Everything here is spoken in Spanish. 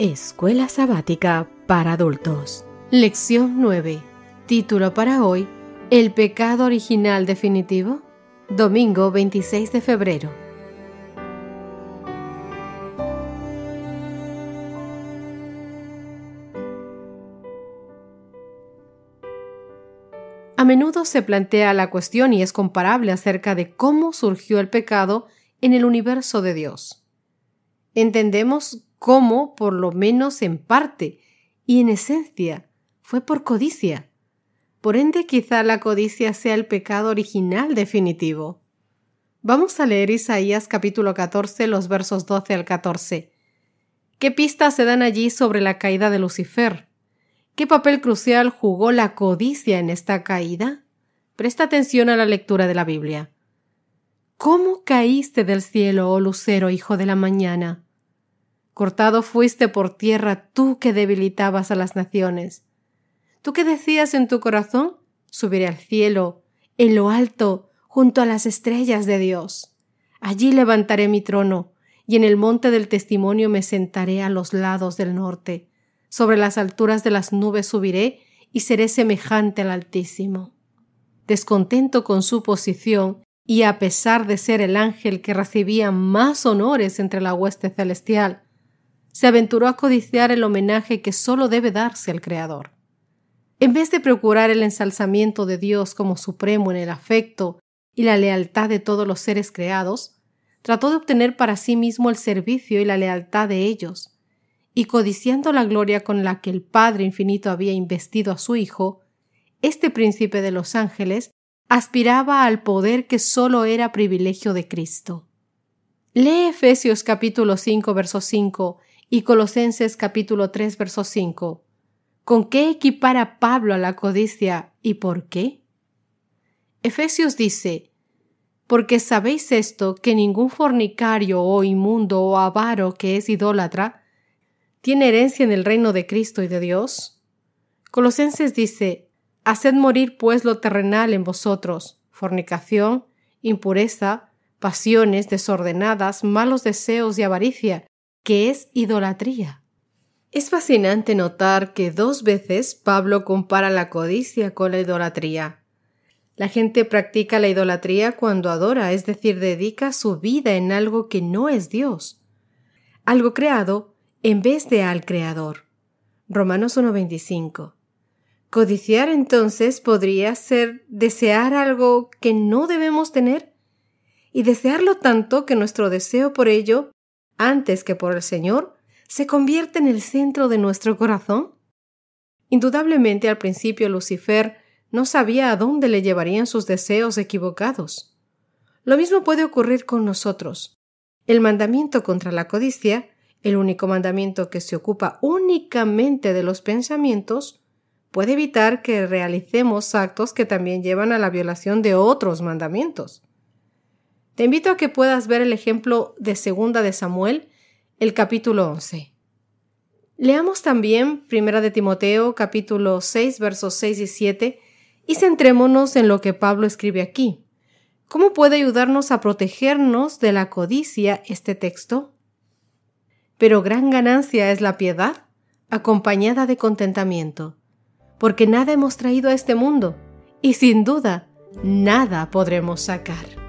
Escuela Sabática para Adultos. Lección 9. Título para hoy. El pecado original definitivo. Domingo 26 de febrero. A menudo se plantea la cuestión y es comparable acerca de cómo surgió el pecado en el universo de Dios. Entendemos cómo, por lo menos en parte y en esencia, fue por codicia. Por ende, quizá la codicia sea el pecado original definitivo. Vamos a leer Isaías capítulo 14, los versos 12 al 14. ¿Qué pistas se dan allí sobre la caída de Lucifer? ¿Qué papel crucial jugó la codicia en esta caída? Presta atención a la lectura de la Biblia. ¿Cómo caíste del cielo, oh lucero, hijo de la mañana? Cortado fuiste por tierra tú que debilitabas a las naciones. Tú que decías en tu corazón, subiré al cielo, en lo alto, junto a las estrellas de Dios. Allí levantaré mi trono, y en el monte del testimonio me sentaré a los lados del norte. Sobre las alturas de las nubes subiré y seré semejante al Altísimo. Descontento con su posición, y a pesar de ser el ángel que recibía más honores entre la hueste celestial, se aventuró a codiciar el homenaje que solo debe darse al Creador. En vez de procurar el ensalzamiento de Dios como supremo en el afecto y la lealtad de todos los seres creados, trató de obtener para sí mismo el servicio y la lealtad de ellos, y codiciando la gloria con la que el Padre Infinito había investido a su Hijo, este príncipe de los ángeles aspiraba al poder que solo era privilegio de Cristo. Lee Efesios capítulo 5, verso 5 y Colosenses capítulo 3 verso 5. ¿Con qué equipara Pablo a la codicia y por qué? Efesios dice, porque sabéis esto, que ningún fornicario o inmundo o avaro que es idólatra tiene herencia en el reino de Cristo y de Dios. Colosenses dice, Haced morir pues lo terrenal en vosotros, fornicación, impureza, pasiones desordenadas, malos deseos y avaricia, que es idolatría. Es fascinante notar que dos veces Pablo compara la codicia con la idolatría. La gente practica la idolatría cuando adora, es decir, dedica su vida en algo que no es Dios, algo creado en vez de al Creador. Romanos 1.25. Codiciar entonces podría ser desear algo que no debemos tener y desearlo tanto que nuestro deseo por ello antes que por el Señor, se convierte en el centro de nuestro corazón? Indudablemente al principio Lucifer no sabía a dónde le llevarían sus deseos equivocados. Lo mismo puede ocurrir con nosotros. El mandamiento contra la codicia, el único mandamiento que se ocupa únicamente de los pensamientos, puede evitar que realicemos actos que también llevan a la violación de otros mandamientos. Te invito a que puedas ver el ejemplo de Segunda de Samuel, el capítulo 11. Leamos también Primera de Timoteo, capítulo 6, versos 6 y 7, y centrémonos en lo que Pablo escribe aquí. ¿Cómo puede ayudarnos a protegernos de la codicia este texto? Pero gran ganancia es la piedad, acompañada de contentamiento, porque nada hemos traído a este mundo, y sin duda, nada podremos sacar.